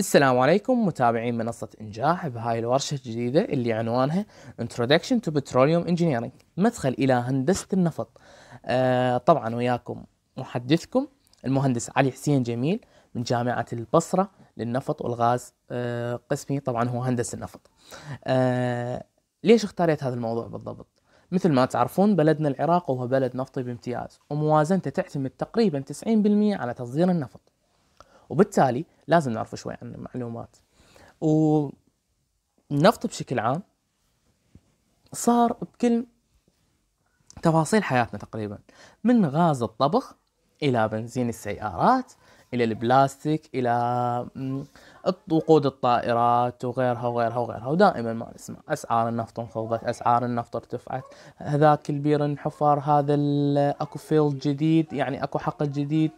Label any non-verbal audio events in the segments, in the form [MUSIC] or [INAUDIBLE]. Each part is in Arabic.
السلام عليكم متابعين منصة إنجاح بهاي الورشة الجديدة اللي عنوانها Introduction to Petroleum Engineering مدخل إلى هندسة النفط آه طبعا وياكم محدثكم المهندس علي حسين جميل من جامعة البصرة للنفط والغاز آه قسمي طبعا هو هندسة النفط آه ليش اختاريت هذا الموضوع بالضبط؟ مثل ما تعرفون بلدنا العراق وهو بلد نفطي بامتياز وموازنته تعتمد تقريبا 90% على تصدير النفط وبالتالي لازم نعرف شوي عن المعلومات والنفط بشكل عام صار بكل تفاصيل حياتنا تقريبا من غاز الطبخ الى بنزين السيارات الى البلاستيك الى وقود الطائرات وغيرها وغيرها وغيرها ودائما ما نسمع اسعار النفط انخفضت اسعار النفط ارتفعت هذاك البير انحفر هذا اكو فيلد جديد يعني اكو حقل جديد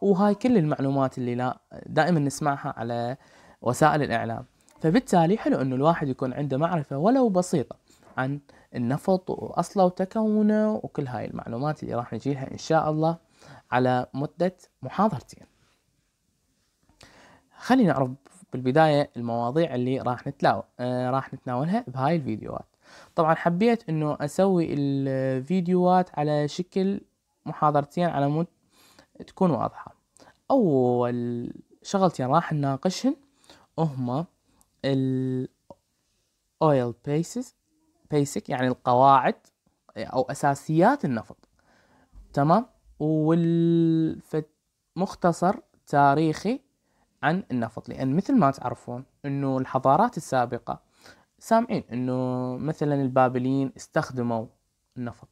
وهاي كل المعلومات اللي لا دائما نسمعها على وسائل الإعلام فبالتالي حلو أنه الواحد يكون عنده معرفة ولو بسيطة عن النفط وأصله وتكونه وكل هاي المعلومات اللي راح نجيلها إن شاء الله على مدة محاضرتين خلينا نعرف بالبداية المواضيع اللي راح نتلاو... آه راح نتناولها بهاي الفيديوهات طبعا حبيت انه اسوي الفيديوهات على شكل محاضرتين على مود تكون واضحة أول شغلتين راح نناقشهن هما ال oil basis basic يعني القواعد أو أساسيات النفط تمام والمختصر تاريخي عن النفط لأن مثل ما تعرفون أنه الحضارات السابقة سامعين أنه مثلا البابليين استخدموا النفط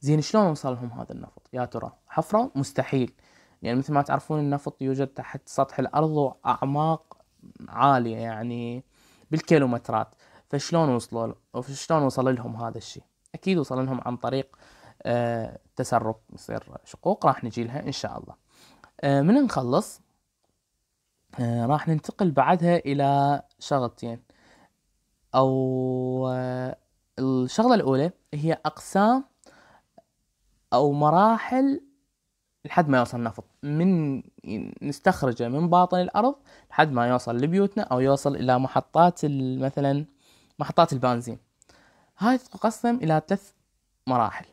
زين شلون وصلهم هذا النفط يا ترى حفرة مستحيل يعني مثل ما تعرفون النفط يوجد تحت سطح الأرض وأعماق عالية يعني بالكيلومترات فشلون وصلوا شلون وصل لهم هذا الشيء أكيد وصل لهم عن طريق آه، تسرب يصير شقوق راح نجي لها إن شاء الله آه، من نخلص آه، راح ننتقل بعدها إلى شغلتين أو الشغلة الأولى هي أقسام او مراحل لحد ما يوصل نفط من نستخرجه من باطن الارض لحد ما يوصل لبيوتنا او يوصل الى محطات مثلا محطات البنزين هاي تقسم الى ثلاث مراحل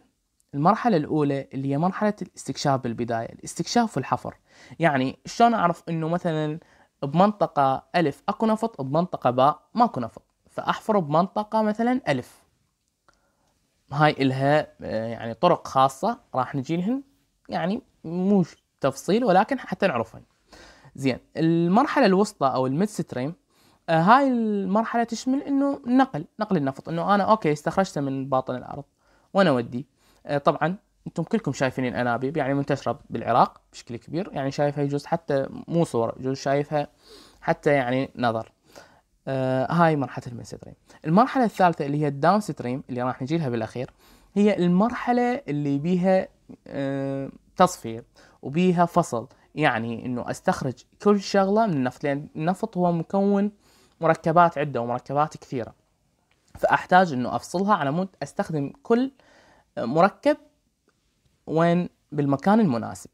المرحلة الأولى اللي هي مرحلة الاستكشاف بالبداية الاستكشاف والحفر يعني شلون أعرف أنه مثلا بمنطقة ألف أكو نفط بمنطقة باء ماكو نفط فأحفر بمنطقة مثلا ألف هاي إلها آه، يعني طرق خاصة راح نجي لهن يعني مو تفصيل ولكن حتى نعرفهن زين المرحلة الوسطى أو الميد ستريم آه، هاي المرحلة تشمل انه النقل نقل النفط انه انا اوكي استخرجته من باطن الارض وانا ودي آه، طبعا انتم كلكم شايفين الانابيب يعني منتشرة بالعراق بشكل كبير يعني شايفها يجوز حتى مو صور يجوز شايفها حتى يعني نظر آه هاي مرحله المين ستريم المرحله الثالثه اللي هي الداون ستريم اللي راح نجي لها بالاخير هي المرحله اللي بيها آه تصفيه وبيها فصل يعني انه استخرج كل شغله من النفط لان النفط هو مكون مركبات عده ومركبات كثيره فاحتاج انه افصلها على مود استخدم كل مركب وين بالمكان المناسب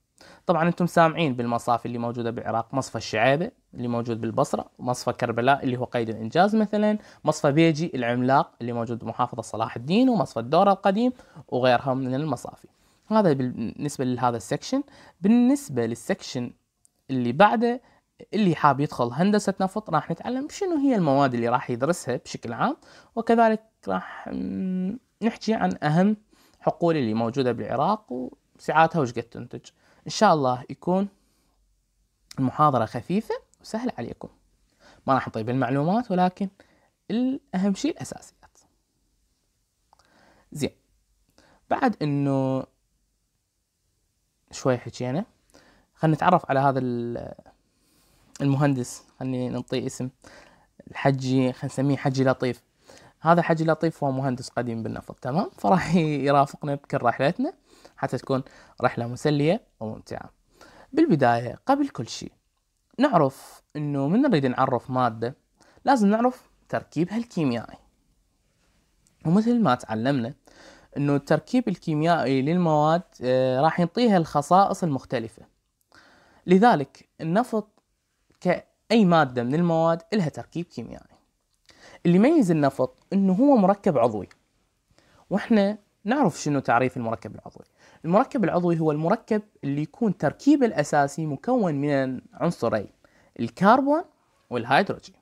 طبعا انتم سامعين بالمصافي اللي موجوده بالعراق مصفى الشعيبه اللي موجود بالبصره مصفى كربلاء اللي هو قيد الانجاز مثلا مصفى بيجي العملاق اللي موجود بمحافظه صلاح الدين ومصفى الدوره القديم وغيرها من المصافي هذا بالنسبه لهذا السكشن بالنسبه للسكشن اللي بعده اللي حاب يدخل هندسة نفط راح نتعلم شنو هي المواد اللي راح يدرسها بشكل عام وكذلك راح نحكي عن أهم حقول اللي موجودة بالعراق وسعاتها وش قد تنتج إن شاء الله يكون المحاضرة خفيفة وسهلة عليكم ما راح نطيب المعلومات ولكن الأهم شيء الأساسيات زين بعد إنه شوي حكينا خلينا نتعرف على هذا المهندس خلينا نعطيه اسم الحجي خلينا نسميه حجي لطيف هذا حجي لطيف هو مهندس قديم بالنفط تمام فراح [LAUGHS] يرافقنا بكل رحلتنا حتى تكون رحلة مسلية وممتعة بالبداية قبل كل شيء نعرف انه من نريد نعرف مادة لازم نعرف تركيبها الكيميائي ومثل ما تعلمنا انه التركيب الكيميائي للمواد آه، راح يعطيها الخصائص المختلفة لذلك النفط كأي مادة من المواد لها تركيب كيميائي اللي يميز النفط انه هو مركب عضوي واحنا نعرف شنو تعريف المركب العضوي المركب العضوي هو المركب اللي يكون تركيبه الاساسي مكون من عنصرين الكربون والهيدروجين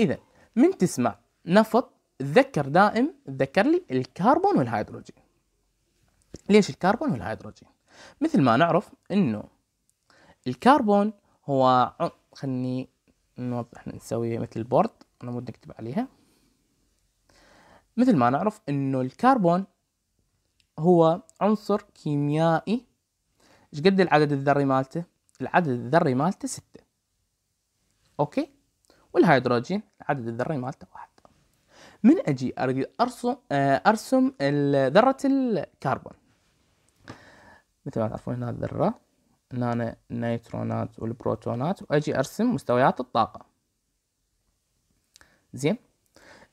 اذا من تسمع نفط تذكر دائم تذكر لي الكربون والهيدروجين ليش الكربون والهيدروجين مثل ما نعرف انه الكربون هو خلني نوضح نسوي مثل بورد انا مود نكتب عليها مثل ما نعرف انه الكربون هو عنصر كيميائي ايش قد العدد الذري مالته العدد الذري مالته ستة اوكي والهيدروجين العدد الذري مالته واحد من اجي اريد ارسم آه، ارسم ذره الكربون مثل ما تعرفون هنا الذره هنا النيترونات والبروتونات واجي ارسم مستويات الطاقه زين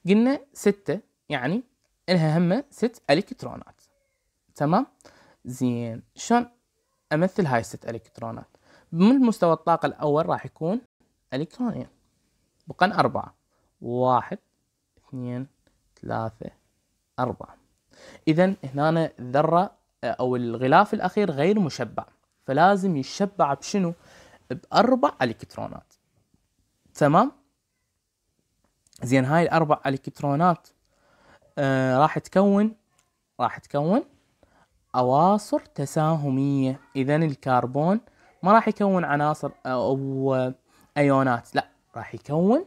قلنا ستة يعني إلها هم ست إلكترونات تمام زين شلون أمثل هاي الست إلكترونات من مستوى الطاقة الأول راح يكون إلكترونين بقن أربعة واحد اثنين ثلاثة أربعة إذا هنا الذرة آه، أو الغلاف الأخير غير مشبع فلازم يشبع بشنو؟ بأربع إلكترونات تمام؟ زين هاي الأربع إلكترونات آه، راح تكون راح تكون أواصر تساهمية إذا الكربون ما راح يكون عناصر أو أيونات لا راح يكون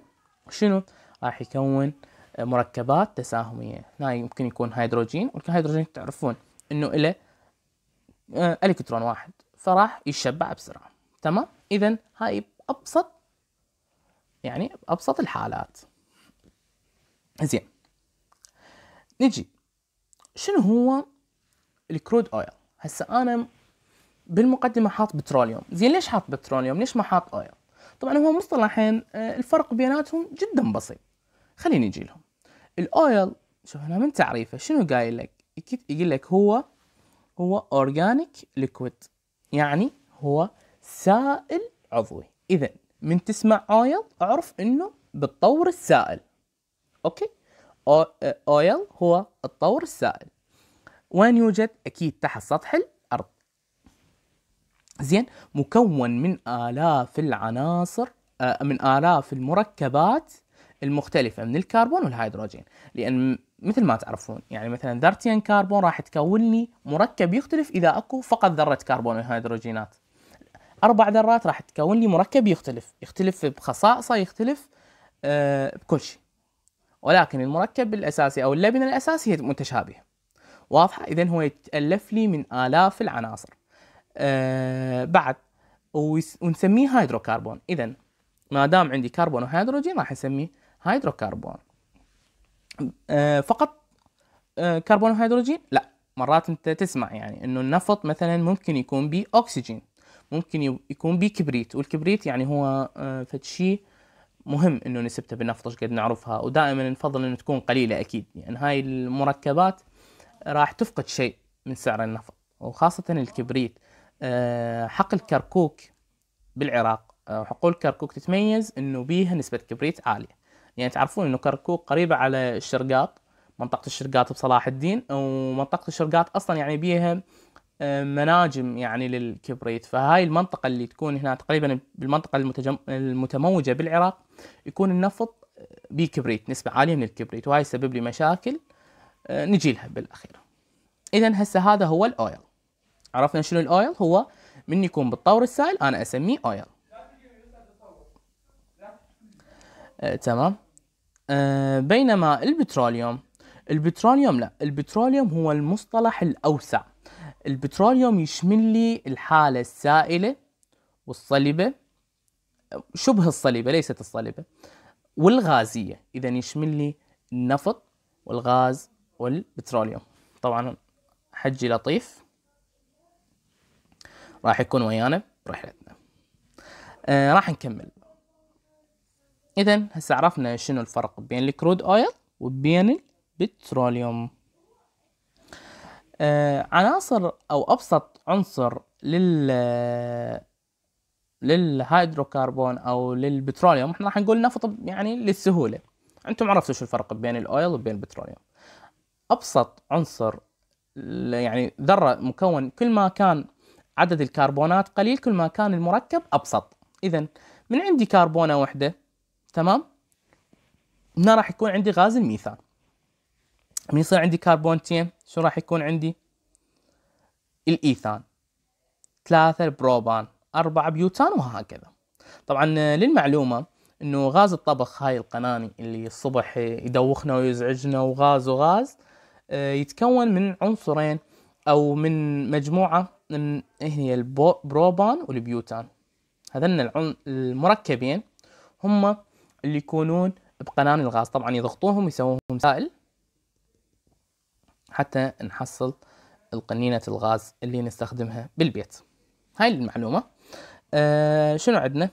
شنو راح يكون مركبات تساهمية هنا يمكن يكون هيدروجين والهيدروجين تعرفون انه له آه، الكترون واحد فراح يتشبع بسرعة تمام اذا هاي بابسط يعني بابسط الحالات زين نجي شنو هو الكرود اويل هسه انا بالمقدمه حاط بتروليوم زين ليش حاط بتروليوم ليش ما حاط اويل طبعا هو مصطلحين آه، الفرق بيناتهم جدا بسيط خليني اجي لهم الاويل شوف هنا من تعريفه شنو قايل لك يقول لك هو هو اورجانيك ليكويد يعني هو سائل عضوي اذا من تسمع اويل اعرف انه بتطور السائل اوكي oil هو الطور السائل وين يوجد أكيد تحت سطح الأرض زين مكون من آلاف العناصر من آلاف المركبات المختلفة من الكربون والهيدروجين لأن مثل ما تعرفون يعني مثلا ذرتين كربون راح تكون لي مركب يختلف إذا أكو فقط ذرة كربون والهيدروجينات أربع ذرات راح تكون لي مركب يختلف يختلف بخصائصه يختلف بكل شيء ولكن المركب الأساسي أو اللبنة الأساسية متشابهة واضحة إذا هو يتألف لي من آلاف العناصر آه بعد ونسميه هيدروكربون إذا ما دام عندي كربون وهيدروجين راح نسميه هيدروكربون آه فقط آه كربون وهيدروجين لا مرات انت تسمع يعني انه النفط مثلا ممكن يكون بيه اكسجين ممكن يكون بكبريت كبريت والكبريت يعني هو فتشي آه، فد شيء مهم انه نسبته بالنفط ايش قد نعرفها ودائما نفضل انه تكون قليله اكيد لان يعني هاي المركبات راح تفقد شيء من سعر النفط وخاصه الكبريت آه، حقل كركوك بالعراق آه، حقول كركوك تتميز انه بيها نسبه كبريت عاليه يعني تعرفون انه كركوك قريبه على الشرقاط منطقه الشرقاط بصلاح الدين ومنطقه الشرقاط اصلا يعني بيها آه، مناجم يعني للكبريت فهاي المنطقة اللي تكون هنا تقريبا بالمنطقة المتجم... المتموجة بالعراق يكون النفط بيه آه، كبريت نسبة عالية من الكبريت وهاي سبب لي مشاكل آه، نجي لها بالأخير إذا هسه هذا هو الأويل عرفنا شنو الأويل هو من يكون بالطور السائل أنا أسميه أويل آه، تمام آه، بينما البتروليوم البتروليوم لا البتروليوم هو المصطلح الأوسع البتروليوم يشمل لي الحالة السائلة والصلبة شبه الصليبة ليست الصليبة والغازية إذا يشمل لي النفط والغاز والبتروليوم طبعا حجي لطيف راح يكون ويانا برحلتنا آه راح نكمل إذا هسه عرفنا شنو الفرق بين الكرود أويل وبين البتروليوم آه عناصر أو أبسط عنصر لل للهيدروكربون او للبتروليوم احنا راح نقول نفط يعني للسهوله انتم عرفتوا شو الفرق بين الاويل وبين البتروليوم ابسط عنصر يعني ذره مكون كل ما كان عدد الكربونات قليل كل ما كان المركب ابسط اذا من عندي كربونه واحده تمام هنا راح يكون عندي غاز الميثان من يصير عندي كربونتين شو راح يكون عندي الايثان ثلاثة البروبان أربعة بيوتان وهكذا طبعا آه، للمعلومة انه غاز الطبخ هاي القناني اللي الصبح يدوخنا ويزعجنا وغاز وغاز آه، يتكون من عنصرين او من مجموعة من هي البروبان والبيوتان هذن المركبين هم اللي يكونون بقناني الغاز طبعا يضغطوهم يسووهم سائل حتى نحصل القنينة الغاز اللي نستخدمها بالبيت هاي المعلومة آه شنو عندنا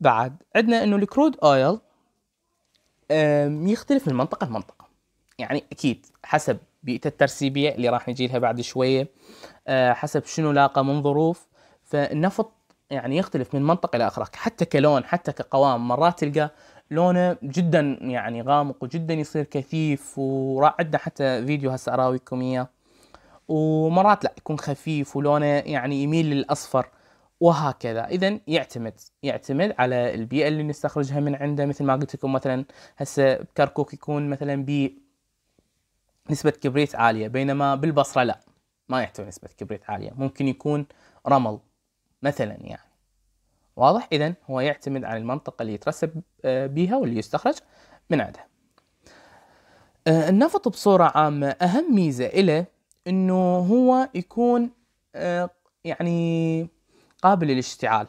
بعد عندنا انه الكرود اويل آه يختلف من منطقه لمنطقه يعني اكيد حسب بيئته الترسيبيه اللي راح نجي لها بعد شويه آه حسب شنو لاقى من ظروف فالنفط يعني يختلف من منطقه الى اخرى حتى كلون حتى كقوام مرات تلقى لونه جدا يعني غامق وجدا يصير كثيف وراح عندنا حتى فيديو هسه اراويكم اياه ومرات لا يكون خفيف ولونه يعني يميل للاصفر وهكذا اذا يعتمد يعتمد على البيئه اللي نستخرجها من عنده مثل ما قلت لكم مثلا هسه بكركوك يكون مثلا ب نسبة كبريت عالية بينما بالبصرة لا ما يحتوي نسبة كبريت عالية ممكن يكون رمل مثلا يعني واضح اذا هو يعتمد على المنطقة اللي يترسب آه، بها واللي يستخرج من عندها آه، النفط بصورة عامة أهم ميزة إله أنه هو يكون آه، يعني قابل للاشتعال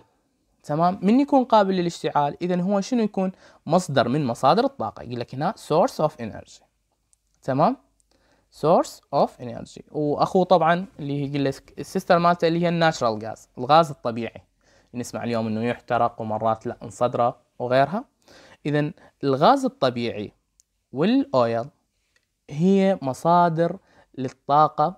تمام من يكون قابل للاشتعال اذا هو شنو يكون مصدر من مصادر الطاقه يقول لك هنا source of energy تمام source of energy واخوه طبعا اللي هي لك السيستر مالته اللي هي الناتشرال غاز الغاز الطبيعي نسمع اليوم انه يحترق ومرات لا انصدره وغيرها اذا الغاز الطبيعي والاويل هي مصادر للطاقه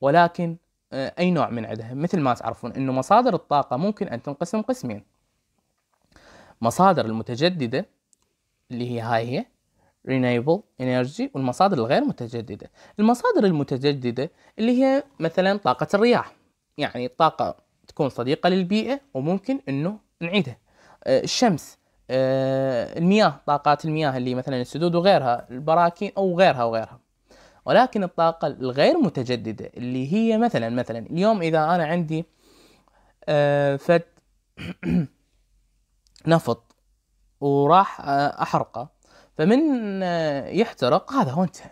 ولكن آه، أي نوع من عندها مثل ما تعرفون أنه مصادر الطاقة ممكن أن تنقسم قسمين مصادر المتجددة اللي هي هاي هي renewable energy والمصادر الغير متجددة المصادر المتجددة اللي هي مثلا طاقة الرياح يعني الطاقة تكون صديقة للبيئة وممكن أنه نعيدها آه، الشمس آه، المياه طاقات المياه اللي مثلا السدود وغيرها البراكين أو غيرها وغيرها ولكن الطاقة الغير متجددة اللي هي مثلا مثلا اليوم إذا أنا عندي آه، فد [CLEARS THROAT] نفط وراح آه، أحرقه فمن آه، يحترق هذا هو انتهى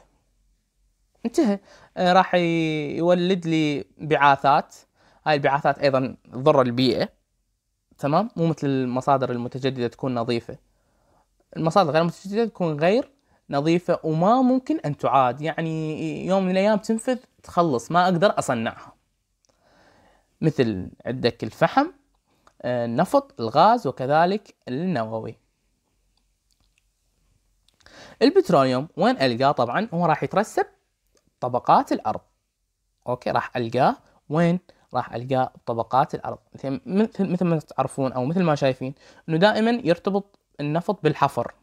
انتهى راح يولد لي بعاثات هاي البعاثات أيضا ضر البيئة تمام مو مثل المصادر المتجددة تكون نظيفة المصادر غير المتجددة تكون غير نظيفة وما ممكن أن تعاد يعني يوم من الأيام تنفذ تخلص ما أقدر أصنعها مثل عندك الفحم آه، النفط الغاز وكذلك النووي البتروليوم وين ألقاه طبعا هو راح يترسب طبقات الأرض أوكي راح ألقاه وين راح ألقاه بطبقات الأرض مثل مثل ما تعرفون أو مثل ما شايفين إنه دائما يرتبط النفط بالحفر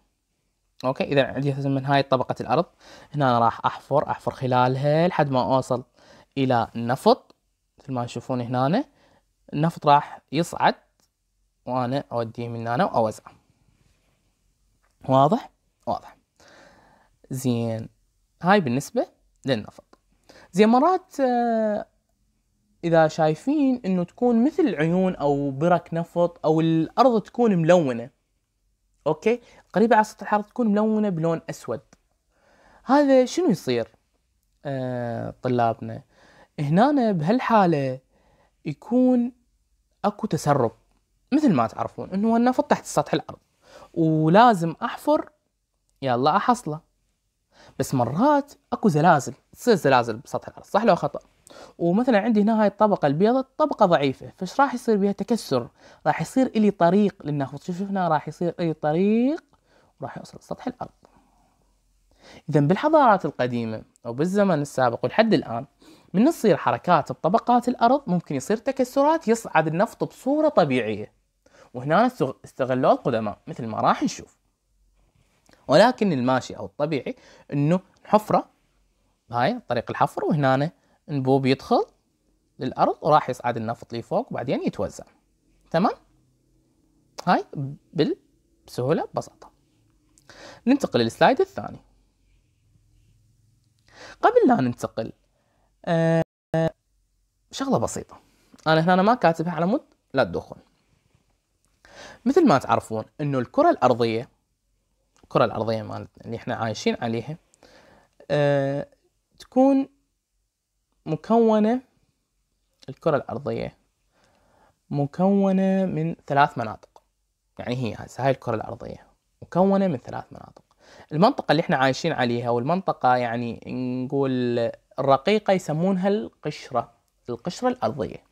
اوكي اذا عندي من هاي طبقة الارض هنا أنا راح احفر احفر خلالها لحد ما اوصل الى نفط مثل ما تشوفون هنا النفط راح يصعد وانا اوديه من هنا واوزعه واضح واضح زين هاي بالنسبة للنفط زين مرات آه، اذا شايفين انه تكون مثل عيون او برك نفط او الارض تكون ملونه اوكي قريبه على سطح الارض تكون ملونه بلون اسود هذا شنو يصير آه طلابنا هنا بهالحاله يكون اكو تسرب مثل ما تعرفون انه النفط تحت سطح الارض ولازم احفر يلا احصله بس مرات اكو زلازل تصير زلازل بسطح الارض صح لو خطأ ومثلا عندي هنا هاي الطبقة البيضاء طبقة ضعيفة فش راح يصير بها تكسر راح يصير إلي طريق للنفط شوف هنا راح يصير إلي طريق وراح يوصل لسطح الأرض إذا بالحضارات القديمة أو بالزمن السابق ولحد الآن من تصير حركات بطبقات الأرض ممكن يصير تكسرات يصعد النفط بصورة طبيعية وهنا استغلوه القدماء مثل ما راح نشوف ولكن الماشي أو الطبيعي أنه حفرة هاي طريق الحفر وهنا انبوب يدخل للأرض وراح يصعد النفط لفوق وبعدين يتوزع تمام؟ هاي بسهولة ببساطة ننتقل للسلايد الثاني قبل لا ننتقل آه شغلة بسيطة أنا هنا أنا ما كاتبها على مود لا تدخل مثل ما تعرفون أنه الكرة الأرضية الكرة الأرضية مالتنا اللي إحنا عايشين عليها آه تكون مكونة الكرة الأرضية مكونة من ثلاث مناطق يعني هي هاي الكرة الأرضية مكونة من ثلاث مناطق المنطقة اللي احنا عايشين عليها والمنطقة يعني نقول الرقيقة يسمونها القشرة القشرة الأرضية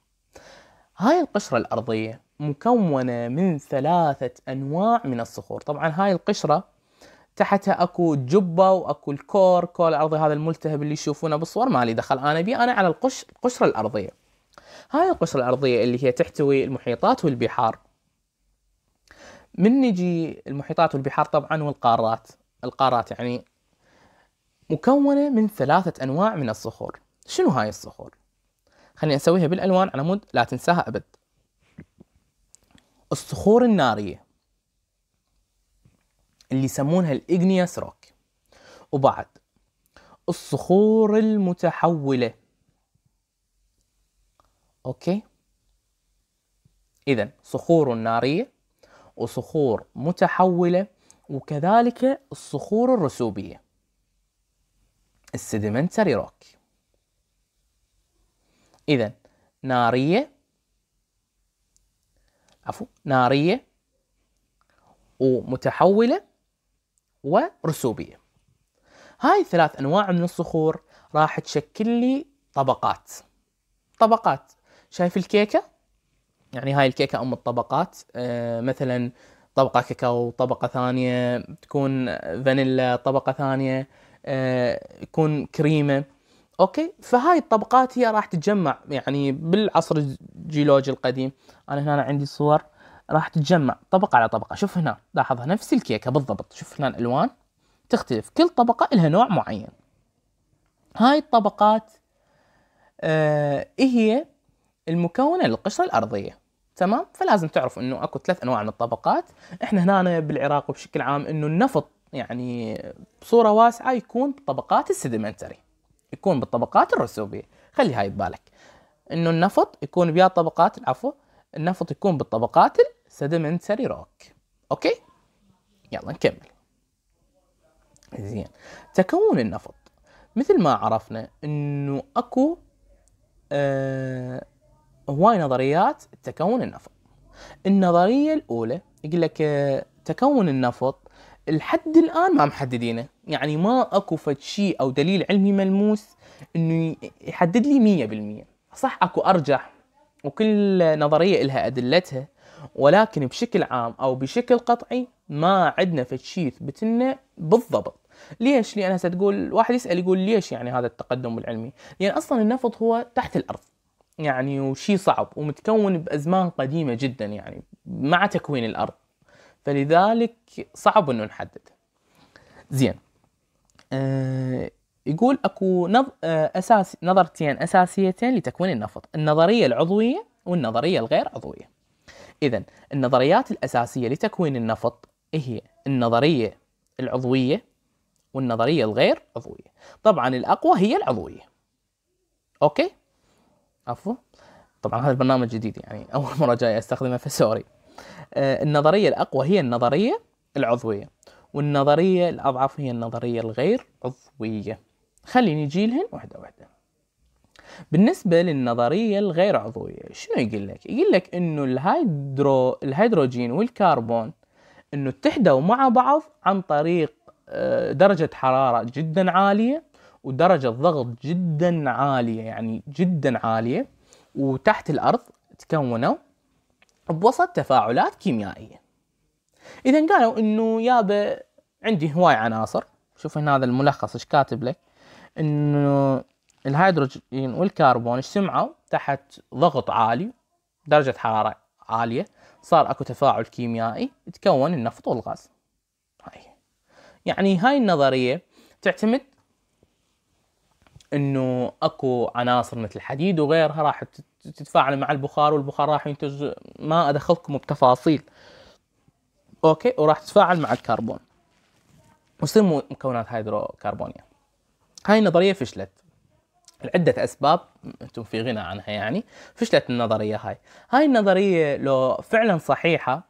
هاي القشرة الأرضية مكونة من ثلاثة أنواع من الصخور طبعا هاي القشرة تحتها اكو جبه واكو الكور كور الارضي هذا الملتهب اللي يشوفونه بالصور ما لي دخل انا بيه انا على القش القشره الارضيه هاي القشره الارضيه اللي هي تحتوي المحيطات والبحار من نجي المحيطات والبحار طبعا والقارات القارات يعني مكونه من ثلاثه انواع من الصخور شنو هاي الصخور خليني اسويها بالالوان على مود لا تنساها ابد الصخور الناريه اللي يسمونها الإجنياس روك وبعد الصخور المتحولة أوكي إذا صخور نارية وصخور متحولة وكذلك الصخور الرسوبية السيدمنتري روك إذا نارية عفوا نارية ومتحولة ورسوبية هاي ثلاث أنواع من الصخور راح تشكل لي طبقات طبقات شايف الكيكة يعني هاي الكيكة أم الطبقات آه مثلا طبقة كاكاو طبقة ثانية تكون فانيلا طبقة ثانية آه يكون كريمة اوكي فهاي الطبقات هي راح تتجمع يعني بالعصر الجيولوجي القديم انا هنا عندي صور راح تتجمع طبقة على طبقة شوف هنا لاحظ نفس الكيكة بالضبط شوف هنا الألوان تختلف كل طبقة لها نوع معين هاي الطبقات آه هي المكونة للقشرة الأرضية تمام فلازم تعرف انه اكو ثلاث انواع من الطبقات احنا هنا بالعراق وبشكل عام انه النفط يعني بصوره واسعه يكون بالطبقات السيدمنتري يكون بالطبقات الرسوبيه خلي هاي ببالك انه النفط يكون بيا طبقات العفو النفط يكون بالطبقات sedimentary rock اوكي يلا نكمل زين تكون النفط مثل ما عرفنا انه اكو آه هواي نظريات تكون النفط النظريه الاولى يقول لك آه تكون النفط لحد الان ما محددينه يعني ما اكو فد شيء او دليل علمي ملموس انه يحدد لي 100% صح اكو ارجح وكل نظريه لها ادلتها ولكن بشكل عام او بشكل قطعي ما عندنا يثبت لنا بالضبط ليش؟ لان هسه تقول واحد يسال يقول ليش يعني هذا التقدم العلمي؟ لان يعني اصلا النفط هو تحت الارض يعني وشيء صعب ومتكون بازمان قديمه جدا يعني مع تكوين الارض فلذلك صعب انه نحدد زين أه يقول اكو نظ... أه اساس نظرتين اساسيتين لتكوين النفط، النظريه العضويه والنظريه الغير عضويه. إذا النظريات الأساسية لتكوين النفط هي النظرية العضوية والنظرية الغير عضوية طبعا الأقوى هي العضوية أوكي عفوا طبعا هذا البرنامج جديد يعني أول مرة جاي أستخدمه فسوري آه، النظرية الأقوى هي النظرية العضوية والنظرية الأضعف هي النظرية الغير عضوية خليني نجي لهن واحدة واحدة بالنسبة للنظرية الغير عضوية شنو يقول لك؟ يقول لك انه الهيدرو الهيدروجين والكربون انه اتحدوا مع بعض عن طريق آه، درجة حرارة جدا عالية ودرجة ضغط جدا عالية يعني جدا عالية وتحت الأرض تكونوا بوسط تفاعلات كيميائية إذا قالوا إنه يابا عندي هواي عناصر شوف هنا هذا الملخص إيش كاتب لك إنه الهيدروجين والكربون اجتمعوا تحت ضغط عالي درجة حرارة عالية صار اكو تفاعل كيميائي تكون النفط والغاز هاي يعني هاي النظرية تعتمد انه اكو عناصر مثل الحديد وغيرها راح تتفاعل مع البخار والبخار راح ينتج ما ادخلكم بتفاصيل اوكي وراح تتفاعل مع الكربون وتصير مكونات هيدروكربونية هاي النظرية فشلت لعدة أسباب أنتم في غنى عنها يعني فشلت النظرية هاي هاي النظرية لو فعلا صحيحة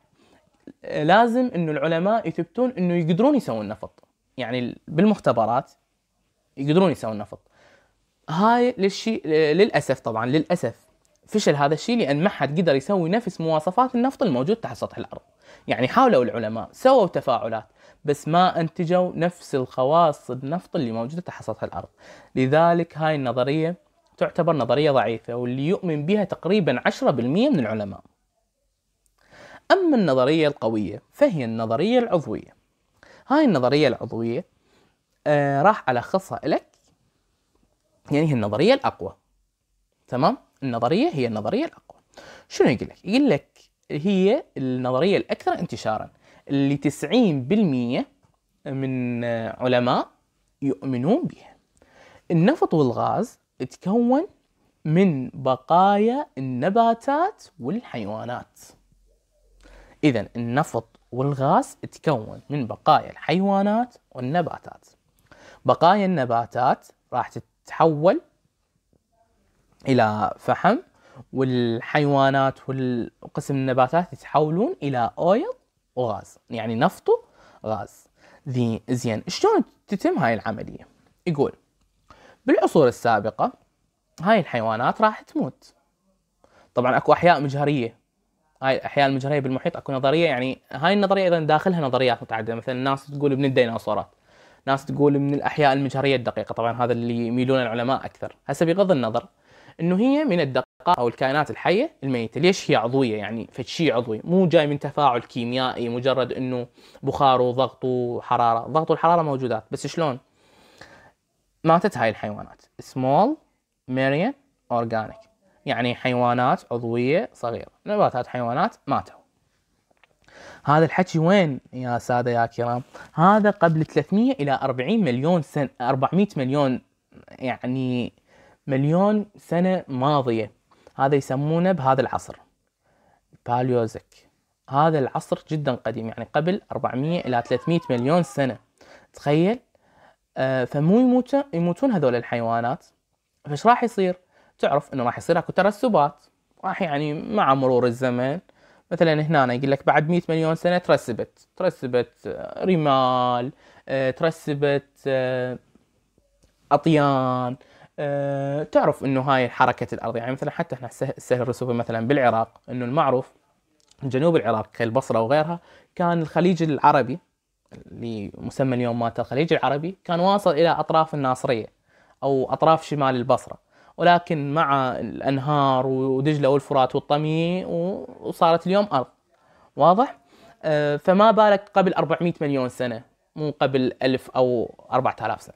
لازم أنه العلماء يثبتون أنه يقدرون يسوون نفط يعني بالمختبرات يقدرون يسوون نفط هاي للشيء للأسف طبعا للأسف فشل هذا الشيء لأن ما حد قدر يسوي نفس مواصفات النفط الموجود تحت سطح الأرض يعني حاولوا العلماء سووا تفاعلات بس ما انتجوا نفس الخواص النفط اللي موجوده تحت سطح الارض لذلك هاي النظريه تعتبر نظريه ضعيفه واللي يؤمن بها تقريبا 10% من العلماء اما النظريه القويه فهي النظريه العضويه هاي النظريه العضويه آه راح الخصها لك يعني هي النظريه الاقوى تمام النظريه هي النظريه الاقوى شنو يقول لك يقول لك هي النظريه الاكثر انتشارا ل 90% من علماء يؤمنون بها النفط والغاز تكون من بقايا النباتات والحيوانات إذا النفط والغاز تكون من بقايا الحيوانات والنباتات بقايا النباتات راح تتحول إلى فحم والحيوانات والقسم النباتات يتحولون إلى أويل وغاز يعني نفطه غاز ذي زين شلون تتم هاي العملية يقول بالعصور السابقة هاي الحيوانات راح تموت طبعا اكو احياء مجهرية هاي الاحياء المجهرية بالمحيط اكو نظرية يعني هاي النظرية ايضا داخلها نظريات متعددة مثلا ناس تقول من الديناصورات ناس تقول من الاحياء المجهريه الدقيقه طبعا هذا اللي يميلون العلماء اكثر هسه بغض النظر انه هي من الدقيقه او الكائنات الحيه الميته، ليش هي عضويه يعني فشي عضوي؟ مو جاي من تفاعل كيميائي مجرد انه بخار وضغط وحراره، ضغط والحراره موجودات، بس شلون؟ ماتت هاي الحيوانات سمول ميريان اورجانيك يعني حيوانات عضويه صغيره، نباتات حيوانات ماتوا. هذا الحكي وين يا ساده يا كرام؟ هذا قبل 300 الى 40 مليون سنه 400 مليون يعني مليون سنه ماضيه هذا يسمونه بهذا العصر الباليوزك هذا العصر جدا قديم يعني قبل 400 إلى 300 مليون سنة تخيل آه، فمو يموتون, يموتون هذول الحيوانات فايش راح يصير؟ تعرف انه راح يصير اكو ترسبات راح يعني مع مرور الزمن مثلا هنا أنا يقول لك بعد 100 مليون سنه ترسبت ترسبت آه، رمال آه، ترسبت اطيان أه تعرف انه هاي حركه الارض يعني مثلا حتى احنا السهل الرسوبي مثلا بالعراق انه المعروف جنوب العراق كالبصره وغيرها كان الخليج العربي اللي مسمى اليوم مات الخليج العربي كان واصل الى اطراف الناصريه او اطراف شمال البصره ولكن مع الانهار ودجله والفرات والطمي وصارت اليوم ارض واضح أه فما بالك قبل 400 مليون سنه مو قبل 1000 او 4000 سنه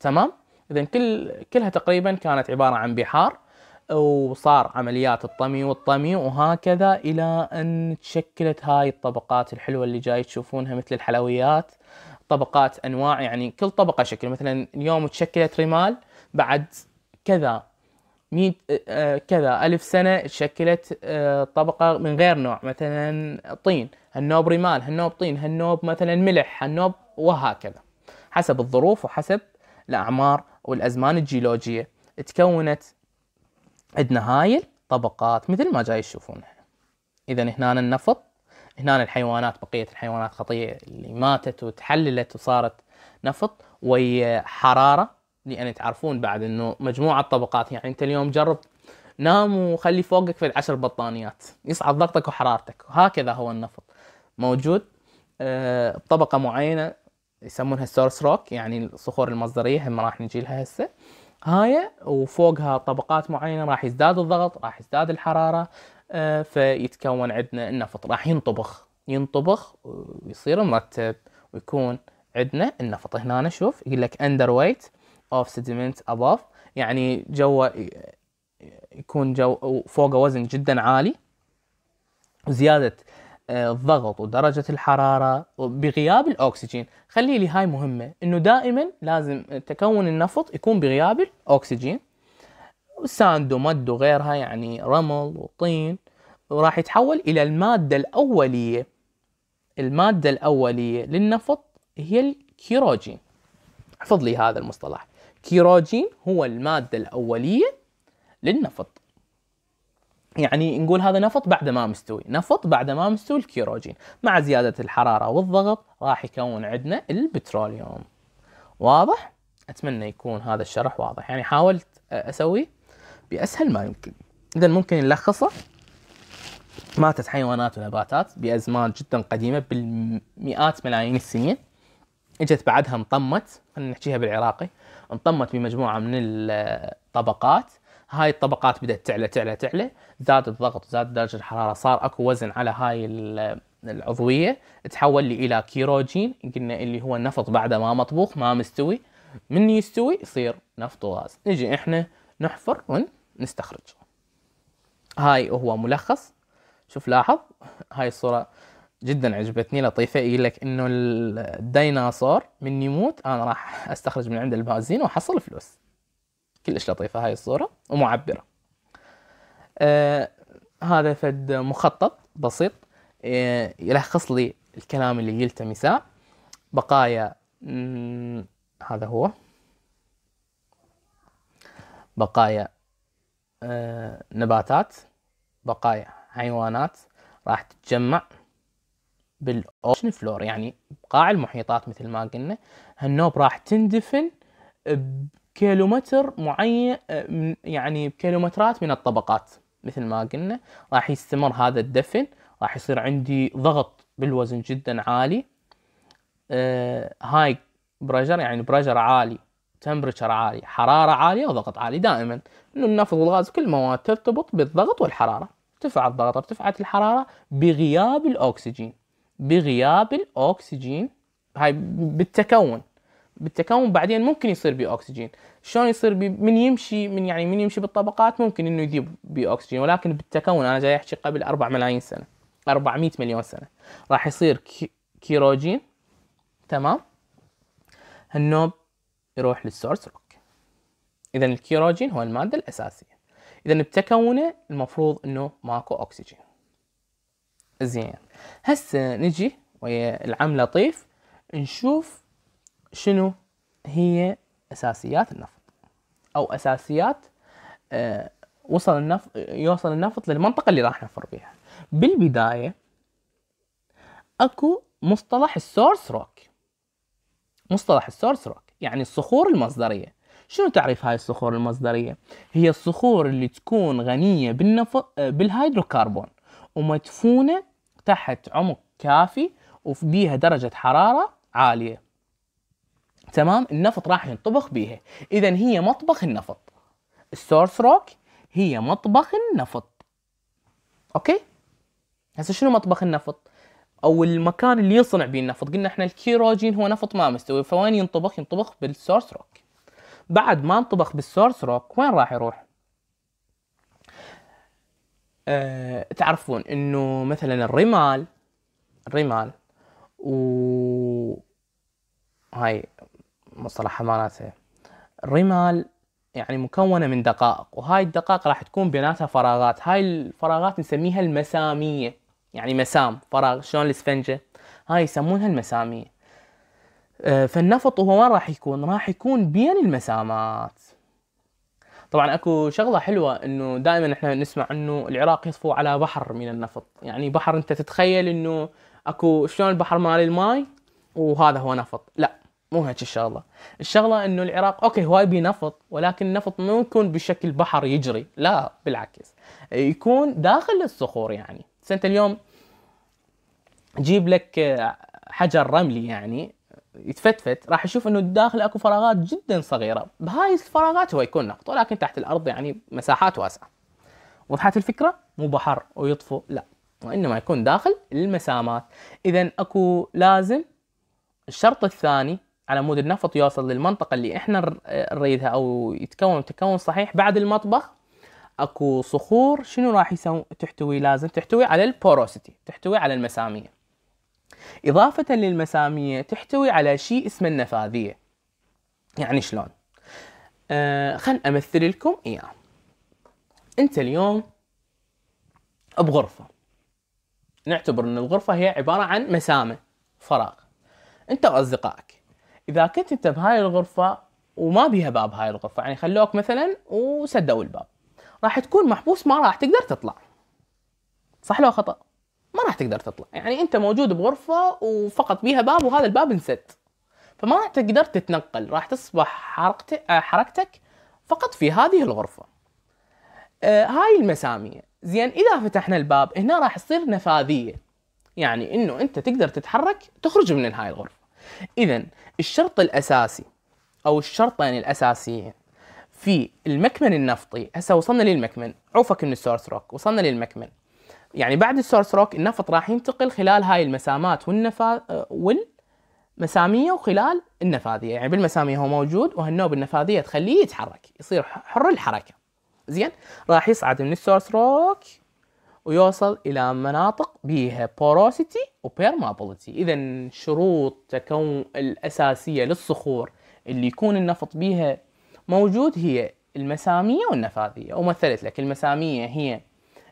تمام اذا كل كلها تقريبا كانت عباره عن بحار وصار عمليات الطمي والطمي وهكذا الى ان تشكلت هاي الطبقات الحلوه اللي جاي تشوفونها مثل الحلويات طبقات انواع يعني كل طبقه شكل مثلا اليوم تشكلت رمال بعد كذا مية آه، كذا ألف سنة تشكلت آه، طبقة من غير نوع مثلا طين هالنوب رمال هالنوب طين هالنوب مثلا ملح هالنوب وهكذا حسب الظروف وحسب الأعمار والأزمان الجيولوجية تكونت عندنا هاي الطبقات مثل ما جاي تشوفونها إذا هنا النفط هنا الحيوانات بقية الحيوانات خطية اللي ماتت وتحللت وصارت نفط ويا حرارة لأن تعرفون بعد أنه مجموعة طبقات يعني أنت اليوم جرب نام وخلي فوقك في العشر بطانيات يصعد ضغطك وحرارتك وهكذا هو النفط موجود آه، بطبقة معينة يسمونها سورس روك يعني الصخور المصدريه هم راح نجي لها هسه هاي وفوقها طبقات معينه راح يزداد الضغط راح يزداد الحراره آه، فيتكون عندنا النفط راح ينطبخ ينطبخ ويصير مرتب ويكون عندنا النفط هنا شوف يقول لك اندر ويت اوف سيدمنت اباف يعني جوه يكون جو فوقه وزن جدا عالي وزياده آه، الضغط ودرجة الحرارة بغياب الأكسجين خلي لي هاي مهمة إنه دائما لازم تكون النفط يكون بغياب الأكسجين ساند ومد وغيرها يعني رمل وطين وراح يتحول إلى المادة الأولية المادة الأولية للنفط هي الكيروجين احفظ لي هذا المصطلح كيروجين هو المادة الأولية للنفط يعني نقول هذا نفط بعد ما مستوي نفط بعد ما مستوي الكيروجين مع زيادة الحرارة والضغط راح يكون عندنا البتروليوم واضح؟ أتمنى يكون هذا الشرح واضح يعني حاولت أسوي بأسهل ما يمكن إذا ممكن نلخصه ماتت حيوانات ونباتات بأزمان جدا قديمة بالمئات ملايين السنين اجت بعدها انطمت خلينا نحكيها بالعراقي انطمت بمجموعة من الطبقات هاي الطبقات بدات تعلى تعلى تعلى زاد الضغط زاد درجه الحراره صار اكو وزن على هاي العضويه تحول لي الى كيروجين قلنا اللي هو نفط بعد ما مطبوخ ما مستوي من يستوي يصير نفط وغاز نجي احنا نحفر ونستخرج هاي هو ملخص شوف لاحظ هاي الصوره جدا عجبتني لطيفه يقول لك انه الديناصور من يموت انا راح استخرج من عنده البنزين واحصل فلوس كلش لطيفة هاي الصورة ومعبرة آه هذا فد مخطط بسيط آه يلخص لي الكلام اللي يلتمسه بقايا هذا هو بقايا آه نباتات بقايا حيوانات راح تتجمع بالاوشن فلور يعني بقاع المحيطات مثل ما قلنا هالنوب راح تندفن كيلومتر معين آه، يعني بكيلومترات من الطبقات مثل ما قلنا راح يستمر هذا الدفن راح يصير عندي ضغط بالوزن جدا عالي آه، هاي بريشر يعني بريشر عالي تمبرتشر عالي حرارة عالية وضغط عالي دائما انه النفط والغاز كل المواد ترتبط بالضغط والحرارة ارتفع الضغط ارتفعت الحرارة بغياب الأكسجين بغياب الأكسجين هاي بالتكون بالتكون بعدين ممكن يصير بي اكسجين شلون يصير بي من يمشي من يعني من يمشي بالطبقات ممكن انه يذيب بي اكسجين ولكن بالتكون انا جاي احكي قبل 4 ملايين سنه 400 مليون سنه راح يصير كيروجين تمام النوب يروح للسورس روك اذا الكيروجين هو الماده الاساسيه اذا بتكونه المفروض انه ماكو اكسجين زين هسه نجي ويا العم لطيف نشوف شنو هي اساسيات النفط او اساسيات آه، وصل النفط يوصل النفط للمنطقه اللي راح نفر بها بالبدايه اكو مصطلح السورس روك مصطلح السورس روك يعني الصخور المصدريه شنو تعريف هاي الصخور المصدريه هي الصخور اللي تكون غنيه بالنفط بالهيدروكربون ومدفونه تحت عمق كافي وبيها درجه حراره عاليه تمام النفط راح ينطبخ بيها اذا هي مطبخ النفط السورس روك هي مطبخ النفط اوكي هسه شنو مطبخ النفط او المكان اللي يصنع بيه النفط قلنا احنا الكيروجين هو نفط ما مستوي فوين ينطبخ ينطبخ بالسورس روك بعد ما انطبخ بالسورس روك وين راح يروح أه تعرفون انه مثلا الرمال الرمال و هاي مصطلح حماراته الرمال يعني مكونه من دقائق وهاي الدقائق راح تكون بيناتها فراغات هاي الفراغات نسميها المساميه يعني مسام فراغ شلون الاسفنجه هاي يسمونها المساميه آه، فالنفط هو وين راح يكون راح يكون بين المسامات طبعا اكو شغله حلوه انه دائما احنا نسمع انه العراق يطفو على بحر من النفط يعني بحر انت تتخيل انه اكو شلون البحر مال الماي وهذا هو نفط لا مو هيك الشغله الشغله انه العراق اوكي هواي بنفط ولكن النفط مو يكون بشكل بحر يجري لا بالعكس يكون داخل الصخور يعني انت اليوم جيب لك آه، حجر رملي يعني يتفتفت راح يشوف انه داخل اكو فراغات جدا صغيره بهاي الفراغات هو يكون نفط ولكن تحت الارض يعني مساحات واسعه وضحت الفكره مو بحر ويطفو لا وانما يكون داخل المسامات اذا اكو لازم الشرط الثاني على مود النفط يوصل للمنطقة اللي احنا نريدها او يتكون تكون صحيح بعد المطبخ اكو صخور شنو راح يسوي تحتوي لازم تحتوي على البوروسيتي تحتوي على المسامية إضافة للمسامية تحتوي على شيء اسمه النفاذية يعني شلون آه خل أمثل لكم إياه أنت اليوم بغرفة نعتبر أن الغرفة هي عبارة عن مسامة فراغ أنت وأصدقائك اذا كنت انت بهاي الغرفه وما بيها باب هاي الغرفه يعني خلوك مثلا وسدوا الباب راح تكون محبوس ما راح تقدر تطلع صح لو خطا ما راح تقدر تطلع يعني انت موجود بغرفه وفقط بيها باب وهذا الباب انسد فما راح تقدر تتنقل راح تصبح حركتك فقط في هذه الغرفه آه هاي المسامية زين اذا فتحنا الباب هنا راح تصير نفاذيه يعني انه انت تقدر تتحرك تخرج من هاي الغرفه اذا الشرط الاساسي او الشرطين يعني الاساسيين في المكمن النفطي هسه وصلنا للمكمن عوفك من السورس روك وصلنا للمكمن يعني بعد السورس روك النفط راح ينتقل خلال هاي المسامات والنفا والمساميه وخلال النفاذيه يعني بالمساميه هو موجود وهالنوب النفاذيه تخليه يتحرك يصير حر الحركه زين راح يصعد من السورس روك ويوصل إلى مناطق بيها بوروسيتي وبيرمابيليتي إذا شروط تكون الأساسية للصخور اللي يكون النفط بيها موجود هي المسامية والنفاذية ومثلت لك المسامية هي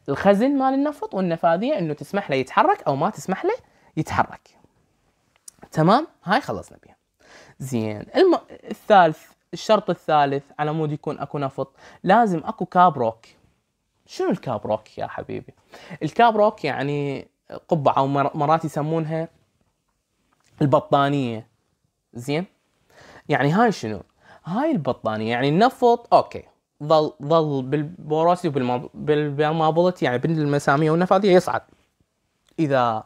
الخزن مال النفط والنفاذية انه تسمح له يتحرك او ما تسمح له يتحرك تمام هاي خلصنا بيها زين الم... الثالث الشرط الثالث على مود يكون اكو نفط لازم اكو كابروك شنو الكاب روك يا حبيبي الكاب روك يعني قبعه او مرات يسمونها البطانيه زين يعني هاي شنو هاي البطانيه يعني النفط اوكي ظل ظل بالبوروسي وبالمابلت يعني بالمسامير والنفاذيه يصعد اذا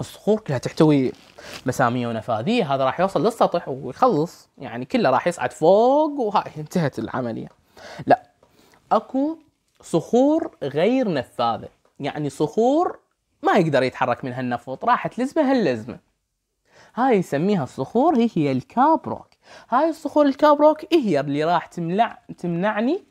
الصخور كلها تحتوي مسامير ونفاذية هذا راح يوصل للسطح ويخلص يعني كله راح يصعد فوق وهاي انتهت العملية لا اكو صخور غير نفاذه يعني صخور ما يقدر يتحرك منها النفط راحت لزمه هاللزمه هاي يسميها الصخور هي هي الكابروك هاي الصخور الكابروك هي اللي راح تمنع تمنعني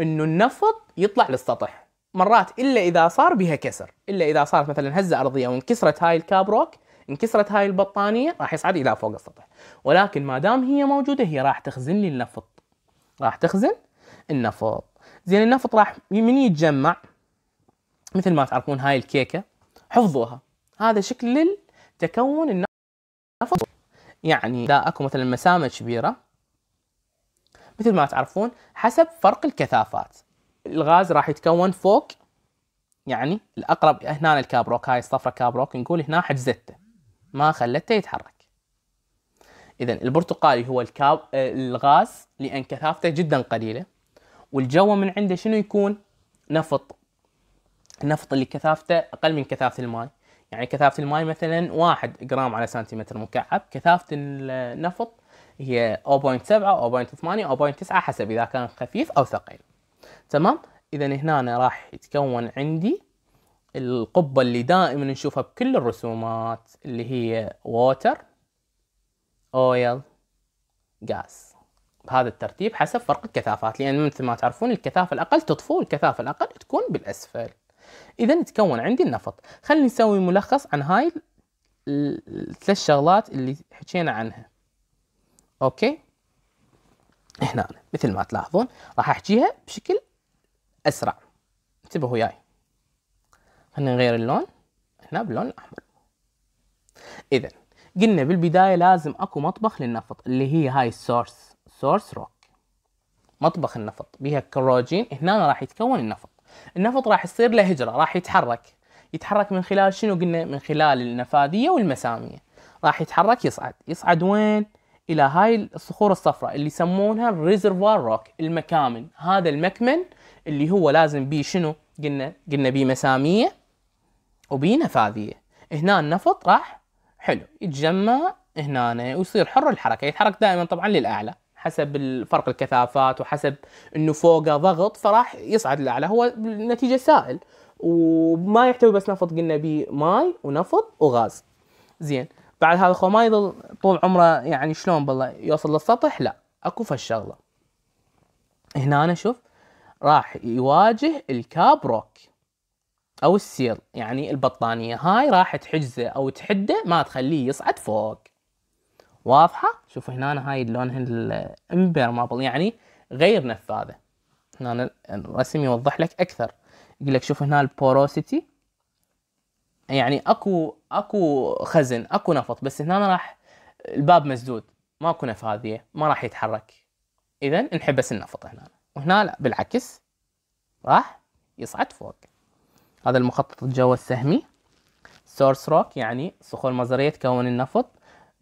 انه النفط يطلع للسطح مرات الا اذا صار بها كسر الا اذا صارت مثلا هزه ارضيه وانكسرت هاي الكابروك انكسرت هاي البطانيه راح يصعد الى فوق السطح ولكن ما دام هي موجوده هي راح تخزن لي النفط راح تخزن النفط زين النفط راح من يتجمع مثل ما تعرفون هاي الكيكه حفظوها هذا شكل تكون النفط يعني اذا اكو مثلا مسامه كبيره مثل ما تعرفون حسب فرق الكثافات الغاز راح يتكون فوق يعني الاقرب هنا الكابروك هاي الصفرة كابروك نقول هنا حجزته ما خلته يتحرك اذا البرتقالي هو الكاب آه، الغاز لان كثافته جدا قليله والجو من عنده شنو يكون نفط النفط اللي كثافته اقل من كثافه الماء يعني كثافه الماء مثلا واحد جرام على سنتيمتر مكعب كثافه النفط هي 0.7 او 0.8 او 0.9 حسب اذا كان خفيف او ثقيل تمام اذا هنا راح يتكون عندي القبه اللي دائما نشوفها بكل الرسومات اللي هي ووتر اويل غاز بهذا الترتيب حسب فرق الكثافات لأن مثل ما تعرفون الكثافة الأقل تطفو والكثافة الأقل تكون بالأسفل إذا تكون عندي النفط خلينا نسوي ملخص عن هاي الثلاث شغلات اللي حكينا عنها أوكي هنا مثل ما تلاحظون راح أحكيها بشكل أسرع انتبهوا وياي خلينا نغير اللون هنا باللون الأحمر إذا قلنا بالبداية لازم أكو مطبخ للنفط اللي هي هاي السورس سورس روك مطبخ النفط بها كروجين هنا راح يتكون النفط النفط راح يصير له هجرة راح يتحرك يتحرك من خلال شنو قلنا من خلال النفاذية والمسامية راح يتحرك يصعد يصعد وين الى هاي الصخور الصفراء اللي يسمونها الريزرفوار روك المكامن هذا المكمن اللي هو لازم بيه شنو قلنا قلنا بيه مساميه وبيه نفاذيه هنا النفط راح حلو يتجمع هنا ويصير حر الحركه يتحرك دائما طبعا للاعلى حسب فرق الكثافات وحسب انه فوقه ضغط فراح يصعد للاعلى هو النتيجه سائل وما يحتوي بس نفط قلنا به ماي ونفط وغاز زين بعد هذا الخو ما يظل طول عمره يعني شلون بالله يوصل للسطح لا اكو فشغله هنا أنا شوف راح يواجه الكاب روك او السيل يعني البطانيه هاي راح تحجزه او تحده ما تخليه يصعد فوق واضحة شوفوا هنا هاي لونها الامبر مابل يعني غير نفاذة هنا الرسم يوضح لك أكثر يقول لك شوف هنا البوروسيتي يعني اكو اكو خزن اكو نفط بس هنا راح الباب مسدود ماكو نفاذية ما راح يتحرك اذا نحبس النفط هنا وهنا لا بالعكس راح يصعد فوق هذا المخطط الجو السهمي سورس روك يعني صخور مزرية تكون النفط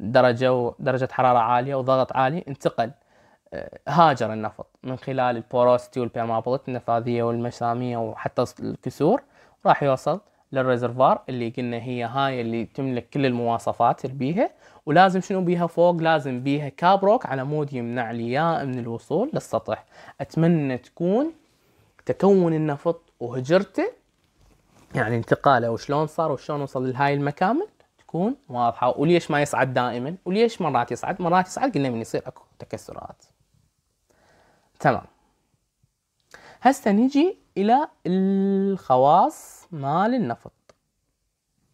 درجة ودرجة حرارة عالية وضغط عالي انتقل آه، هاجر النفط من خلال البوروستي والبيرمابلت النفاذية والمسامية وحتى الكسور راح يوصل للريزرفار اللي قلنا هي هاي اللي تملك كل المواصفات اللي بيها ولازم شنو بيها فوق لازم بيها كابروك على مود يمنع لي من الوصول للسطح اتمنى تكون تكون النفط وهجرته يعني انتقاله وشلون صار وشلون وصل لهاي المكامل تكون واضحه وليش ما يصعد دائما وليش مرات يصعد مرات يصعد قلنا من يصير اكو تكسرات تمام هسه نجي الى الخواص مال النفط